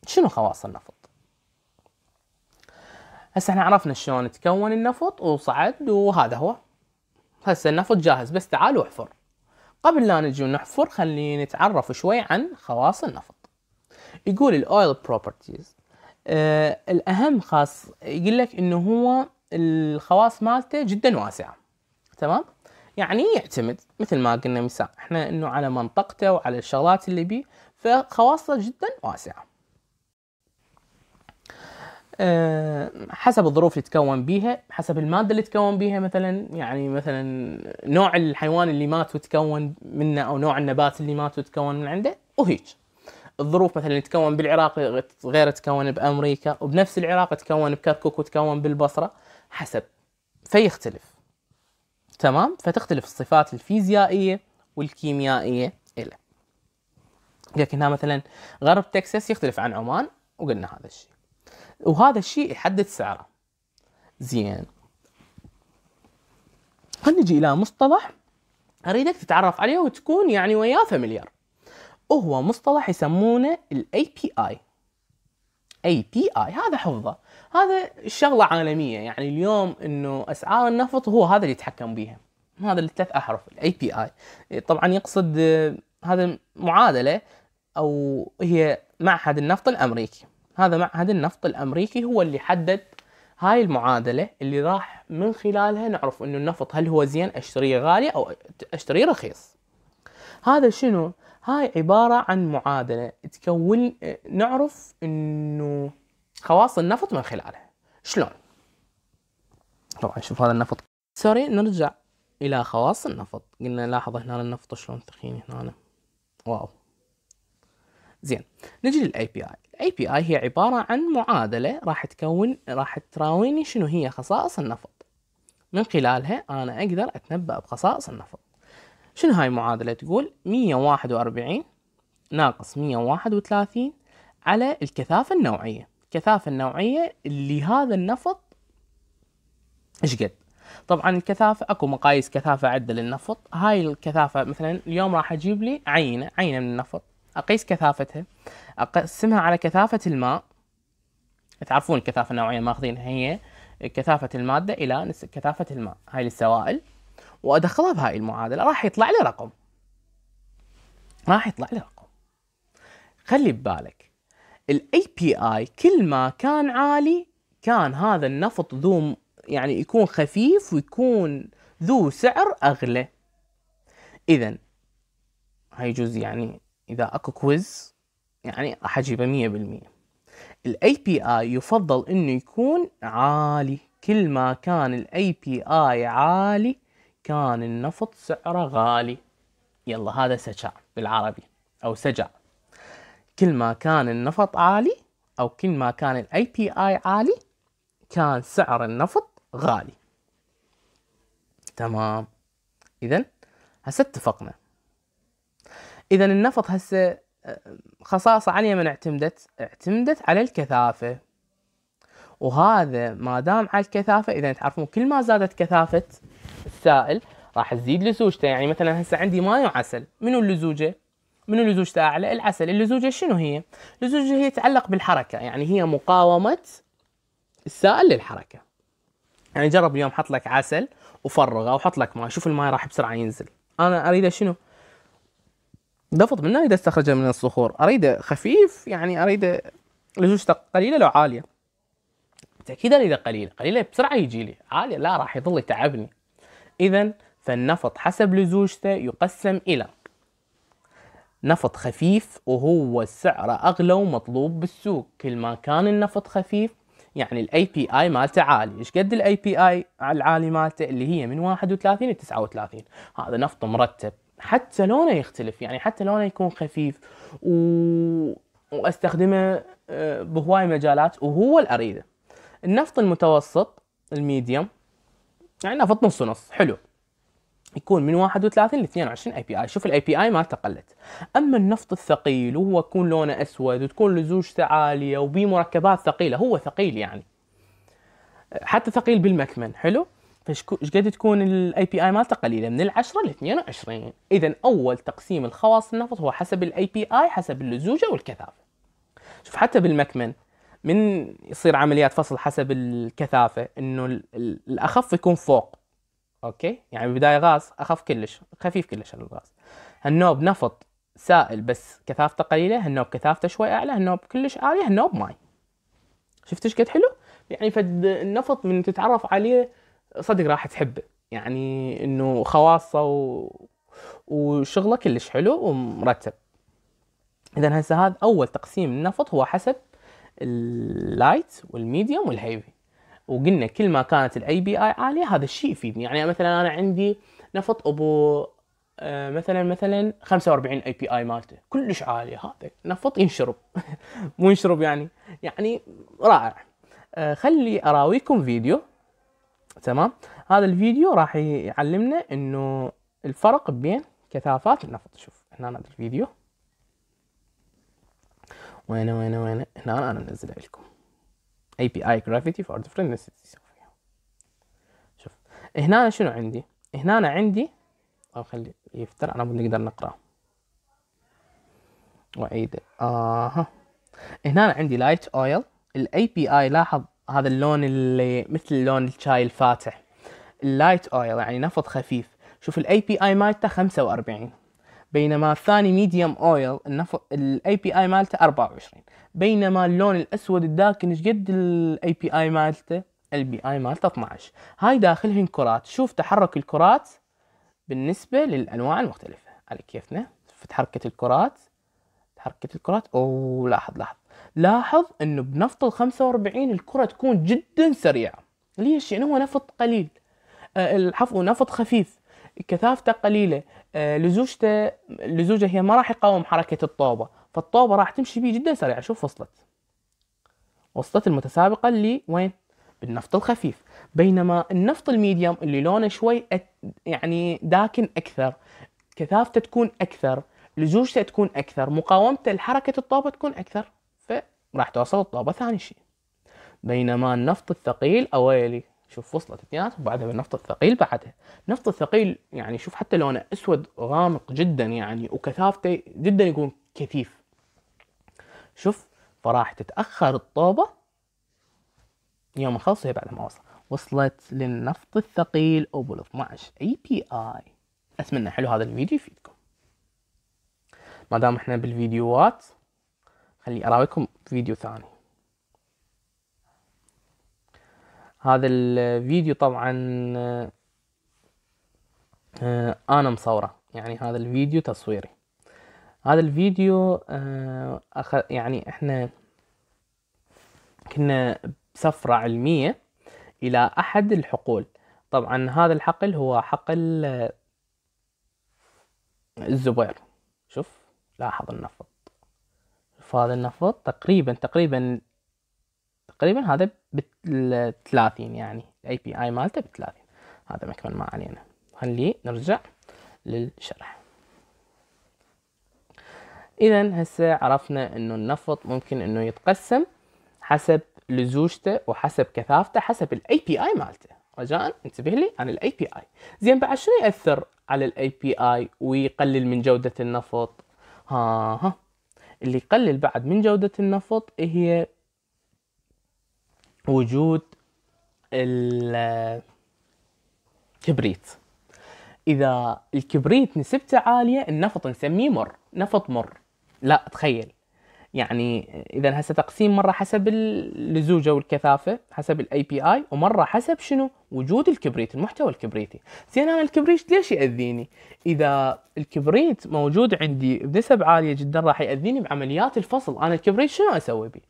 شنو خواص النفط هسه احنا عرفنا شلون تكون النفط وصعد وهذا هو هسه النفط جاهز بس تعالوا احفر قبل لا نجي نحفر خلينا نتعرف شوي عن خواص النفط يقول الاويل بروبرتيز آه الأهم خاص يقول لك إنه هو الخواص مالته جدا واسعة تمام يعني يعتمد مثل ما قلنا مساء احنا انه على منطقته وعلى الشغلات اللي بيه فخواصه جدا واسعه أه حسب الظروف اللي تكون بيها حسب الماده اللي تكون بيها مثلا يعني مثلا نوع الحيوان اللي مات وتكون منه او نوع النبات اللي مات وتكون من عنده وهيج الظروف مثلا يتكون بالعراق غير يتكون بامريكا وبنفس العراق تكون بكركوك وتكون بالبصره حسب فيختلف تمام فتختلف الصفات الفيزيائيه والكيميائيه له لكنها مثلا غرب تكساس يختلف عن عمان وقلنا هذا الشيء وهذا الشيء يحدد سعره زين خلينا نجي الى مصطلح اريدك تتعرف عليه وتكون يعني وياه فاميليار وهو مصطلح يسمونه الـ API API هذا حفظه هذا شغلة عالمية يعني اليوم انه اسعار النفط هو هذا اللي يتحكم بيها هذا الثلاث احرف الاي بي اي طبعا يقصد آه، هذا معادلة او هي معهد النفط الامريكي هذا معهد النفط الامريكي هو اللي حدد هاي المعادلة اللي راح من خلالها نعرف انه النفط هل هو زين اشتريه غالي او اشتريه رخيص هذا شنو هاي عبارة عن معادلة تكون آه، نعرف انه خواص النفط من خلالها شلون طبعا شوف هذا النفط سوري نرجع الى خواص النفط قلنا لاحظ هنا النفط شلون ثخين هنا واو زين نجي للاي بي اي الاي بي اي هي عباره عن معادله راح تكون راح تراويني شنو هي خصائص النفط من خلالها انا اقدر اتنبا بخصائص النفط شنو هاي المعادلة تقول 141 ناقص 131 على الكثافة النوعية الكثافة النوعية اللي هذا النفط ايش قد طبعا الكثافة اكو مقاييس كثافة عدة للنفط هاي الكثافة مثلا اليوم راح اجيب لي عينة عينة من النفط اقيس كثافتها اقسمها على كثافة الماء تعرفون الكثافة النوعية ماخذينها هي كثافة المادة إلى كثافة الماء هاي للسوائل وادخلها بهاي المعادله راح يطلع لي رقم راح يطلع لي رقم خلي ببالك الاي بي اي كل ما كان عالي كان هذا النفط ذو يعني يكون خفيف ويكون ذو سعر اغلى اذا هاي جزء يعني اذا اكو كويز يعني راح اجيبه 100% الاي بي اي يفضل انه يكون عالي كل ما كان الاي بي اي عالي كان النفط سعره غالي يلا هذا سجع بالعربي أو سجع كل ما كان النفط عالي أو كل ما كان الاي بي اي عالي كان سعر النفط غالي تمام إذا هسه اتفقنا إذا النفط هسه آه، خصاصة عليه من اعتمدت اعتمدت على الكثافة وهذا ما دام على الكثافة إذا تعرفون كل ما زادت كثافة السائل راح تزيد لزوجته يعني مثلا هسه عندي ماي وعسل منو اللزوجه منو لزوجته اعلى العسل اللزوجه شنو هي اللزوجه هي تتعلق بالحركه يعني هي مقاومه السائل للحركه يعني جرب اليوم حط لك عسل وفرغه وحط لك ماي شوف الماي راح بسرعه ينزل انا اريده شنو دفض منه اريد استخرجه من الصخور اريده خفيف يعني اريده لزوجته قليله لو عاليه بالتاكيد اريده قليله قليله بسرعه يجي لي عاليه لا راح يظل يتعبني إذا فالنفط حسب لزوجته يقسم إلى نفط خفيف وهو سعره أغلى ومطلوب بالسوق كل ما كان النفط خفيف يعني الـ API مالته عالي ايش قد الـ API العالي مالته اللي هي من 31 ل 39 هذا نفط مرتب حتى لونه يختلف يعني حتى لونه يكون خفيف و... واستخدمه آه، بهواي مجالات وهو الاريده النفط المتوسط الميديوم يعني نفط نص ونص حلو يكون من 31 ل 22 اي بي اي شوف الاي بي اي مالته قلت اما النفط الثقيل وهو يكون لونه اسود وتكون لزوجته عاليه وبي مركبات ثقيله هو ثقيل يعني حتى ثقيل بالمكمن حلو فايش قد تكون الاي بي اي مالته قليله من ال10 ل 22 اذا اول تقسيم الخواص النفط هو حسب الاي بي اي حسب اللزوجه والكثافه شوف حتى بالمكمن من يصير عمليات فصل حسب الكثافه انه الاخف يكون فوق اوكي يعني بالبدايه غاز اخف كلش خفيف كلش الغاز هالنوب نفط سائل بس كثافته قليله هالنوب كثافته شوي اعلى هالنوب كلش عالي هالنوب ماي شفت ايش قد حلو يعني فد النفط من تتعرف عليه صدق راح تحبه يعني انه خواصه و... وشغله كلش حلو ومرتب اذا هسه هذا اول تقسيم النفط هو حسب اللايت والميديوم والهيفي وقلنا كل ما كانت الاي بي اي عاليه هذا الشيء يفيدني يعني مثلا انا عندي نفط ابو آه، مثلا مثلا 45 اي بي اي مالته كلش عاليه هذا نفط ينشرب [LAUGHS] مو ينشرب يعني يعني رائع آه، خلي اراويكم فيديو تمام هذا الفيديو راح يعلمنا انه الفرق بين كثافات النفط شوف هنا هذا الفيديو وانا وانا وانا هنا انا انزلها لكم اي بي اي جرافيتي فور ديفرنت نسيتيز شوف هنا أنا شنو عندي هنا أنا عندي او خلي يفتر على ما نقدر نقراه وعيد اها هنا أنا عندي لايت اويل الاي بي اي لاحظ هذا اللون اللي مثل لون الشاي الفاتح اللايت اويل يعني نفط خفيف شوف الاي بي اي مالته 45 بينما الثاني ميديوم اويل الاي بي اي مالته 24 بينما اللون الاسود الداكن ايش قد الاي بي اي مالته البي اي مالته 12 هاي داخلهن كرات شوف تحرك الكرات بالنسبه للانواع المختلفه على كيفنا حركه الكرات حركة الكرات أو لاحظ لاحظ لاحظ انه بنفط ال 45 الكرة تكون جدا سريعة ليش؟ يعني هو نفط قليل آه العفو نفط خفيف كثافته قليله آه، لزوجته لزوجه هي ما راح يقاوم حركه الطوبه فالطوبه راح تمشي بيه جدا سريعه شوف وصلت وصلت المتسابقه اللي وين بالنفط الخفيف بينما النفط الميديوم اللي لونه شوي أت... يعني داكن اكثر كثافته تكون اكثر لزوجته تكون اكثر مقاومته لحركه الطوبه تكون اكثر فراح توصل الطوبه ثاني شيء بينما النفط الثقيل اويلي شوف وصلت اثنينات وبعدها بالنفط الثقيل بعدها النفط الثقيل يعني شوف حتى لونه اسود غامق جدا يعني وكثافته جدا يكون كثيف شوف فراح تتاخر الطوبه يوم خلص هي بعد ما وصلت وصلت للنفط الثقيل اوبل 12 اي بي اي اتمنى حلو هذا الفيديو يفيدكم ما دام احنا بالفيديوهات خلي اراويكم فيديو ثاني هذا الفيديو طبعا آه، انا مصوره يعني هذا الفيديو تصويري هذا الفيديو آه، يعني احنا كنا بسفرة علمية الى احد الحقول طبعا هذا الحقل هو حقل آه، الزبير شوف لاحظ النفط شوف هذا النفط تقريبا تقريبا تقريبا هذا بال 30 يعني الاي بي اي مالته بال 30 هذا مكمل ما علينا خليه نرجع للشرح اذا هسه عرفنا انه النفط ممكن انه يتقسم حسب لزوجته وحسب كثافته حسب الاي بي اي مالته رجاء انتبه لي عن الاي بي اي زين بعد شنو ياثر على الاي بي اي ويقلل من جوده النفط ها ها اللي يقلل بعد من جوده النفط هي وجود الكبريت اذا الكبريت نسبته عاليه النفط نسميه مر نفط مر لا تخيل يعني اذا هسه تقسيم مره حسب اللزوجه والكثافه حسب الاي بي اي ومره حسب شنو وجود الكبريت المحتوى الكبريتي زين انا الكبريت ليش ياذيني اذا الكبريت موجود عندي بنسب عاليه جدا راح ياذيني بعمليات الفصل انا الكبريت شنو اسوي بيه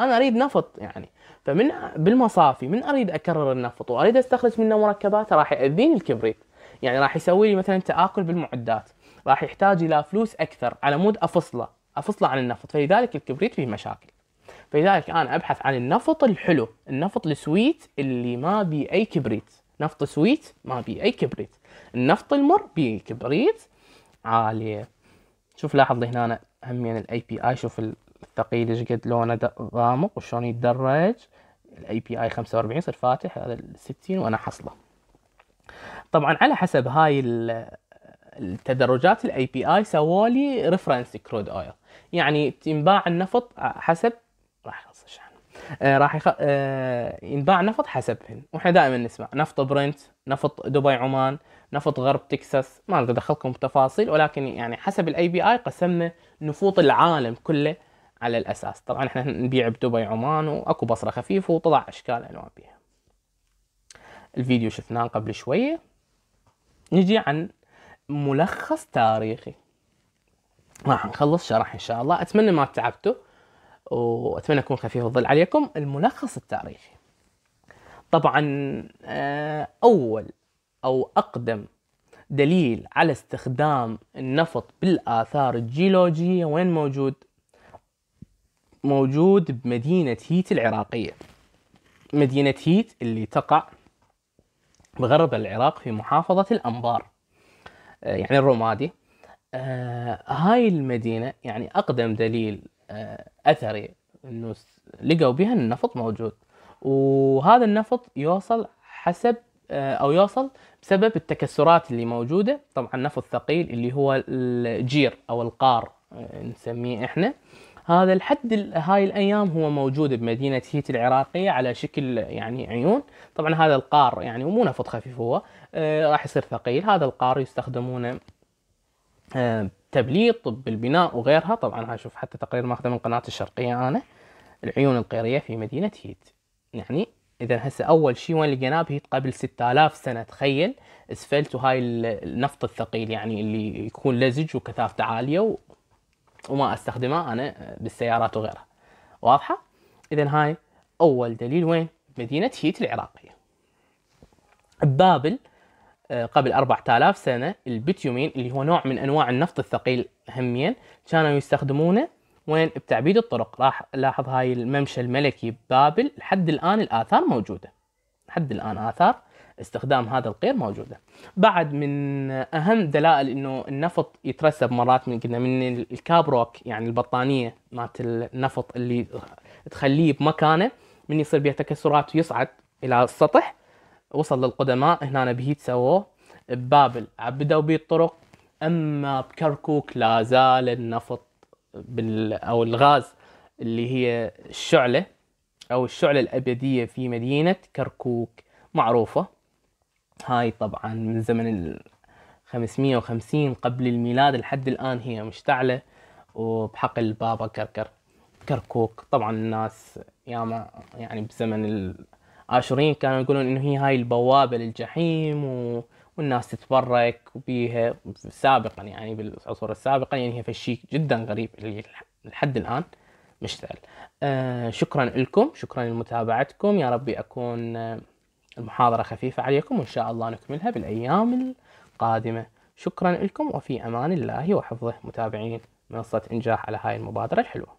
انا اريد نفط يعني فمن بالمصافي من اريد اكرر النفط واريد استخرج منه مركبات راح ياذيني الكبريت يعني راح يسوي لي مثلا تآكل بالمعدات راح يحتاج الى فلوس اكثر على مود افصله افصله عن النفط فلذلك الكبريت فيه مشاكل فلذلك انا ابحث عن النفط الحلو النفط السويت اللي ما بي اي كبريت نفط سويت ما بي اي كبريت النفط المر بي كبريت عاليه شوف لاحظ هنا أنا همين الاي بي اي شوف الثقيل ايش قد لونه غامق وشلون يتدرج الاي بي اي 45 يصير فاتح هذا ال 60 وانا حصله طبعا على حسب هاي التدرجات الاي بي اي سووا لي ريفرنس كرود اويل يعني ينباع النفط حسب راح شحن آه، راح يخ... آه، ينباع نفط حسبهن واحنا دائما نسمع نفط برنت نفط دبي عمان نفط غرب تكساس ما اقدر ادخلكم بتفاصيل ولكن يعني حسب الاي بي اي قسمنا نفوط العالم كله على الأساس طبعا احنا نبيع بدبي عمان وأكو بصرة خفيفة وطلع أشكال ألوان بيها الفيديو شفناه قبل شوية نجي عن ملخص تاريخي راح نخلص شرح إن شاء الله أتمنى ما تعبتوا وأتمنى أكون خفيف الظل عليكم الملخص التاريخي طبعا آه، أول أو أقدم دليل على استخدام النفط بالآثار الجيولوجية وين موجود؟ موجود بمدينة هيت العراقية مدينة هيت اللي تقع بغرب العراق في محافظة الأنبار آه، يعني الرمادي آه، هاي المدينة يعني أقدم دليل آه، أثري أنه لقوا بها النفط موجود وهذا النفط يوصل حسب أو يوصل بسبب التكسرات اللي موجودة طبعا نفط ثقيل اللي هو الجير أو القار نسميه إحنا هذا لحد هاي الايام هو موجود بمدينه هيت العراقيه على شكل يعني عيون طبعا هذا القار يعني مو نفط خفيف هو آه راح يصير ثقيل هذا القار يستخدمونه آه تبليط بالبناء وغيرها طبعا شوف حتى تقرير ماخذه من قناه الشرقيه انا العيون القيريه في مدينه هيت يعني اذا هسه اول شيء وين لقيناه بهيت قبل 6000 سنه تخيل اسفلت وهاي النفط الثقيل يعني اللي يكون لزج وكثافته عاليه وما استخدمه انا بالسيارات وغيرها واضحه اذا هاي اول دليل وين مدينه هيت العراقيه بابل آه، قبل 4000 سنة البتيومين اللي هو نوع من أنواع النفط الثقيل همين كانوا يستخدمونه وين بتعبيد الطرق راح لاحظ هاي الممشى الملكي ببابل لحد الآن الآثار موجودة لحد الآن آثار استخدام هذا القير موجوده بعد من اهم دلائل انه النفط يترسب مرات من قلنا من الكابروك يعني البطانيه مالت النفط اللي تخليه بمكانه من يصير بها تكسرات ويصعد الى السطح وصل للقدماء هنا بهيت سووه ببابل عبدوا به الطرق اما بكركوك لا زال النفط بال او الغاز اللي هي الشعله او الشعله الابديه في مدينه كركوك معروفه هاي طبعا من زمن ال 550 قبل الميلاد لحد الآن هي مشتعلة وبحقل بابا كركر كركوك طبعا الناس ياما يعني بزمن الآشوريين كانوا يقولون إنه هي هاي البوابة للجحيم و... والناس تتبرك بيها سابقا يعني بالعصور السابقة يعني هي فشي جدا غريب اللي لحد الآن مشتعل آه شكرا لكم شكرا لمتابعتكم يا ربي أكون آه المحاضرة خفيفة عليكم وإن شاء الله نكملها بالأيام القادمة شكرا لكم وفي أمان الله وحفظه متابعين منصة إنجاح على هاي المبادرة الحلوة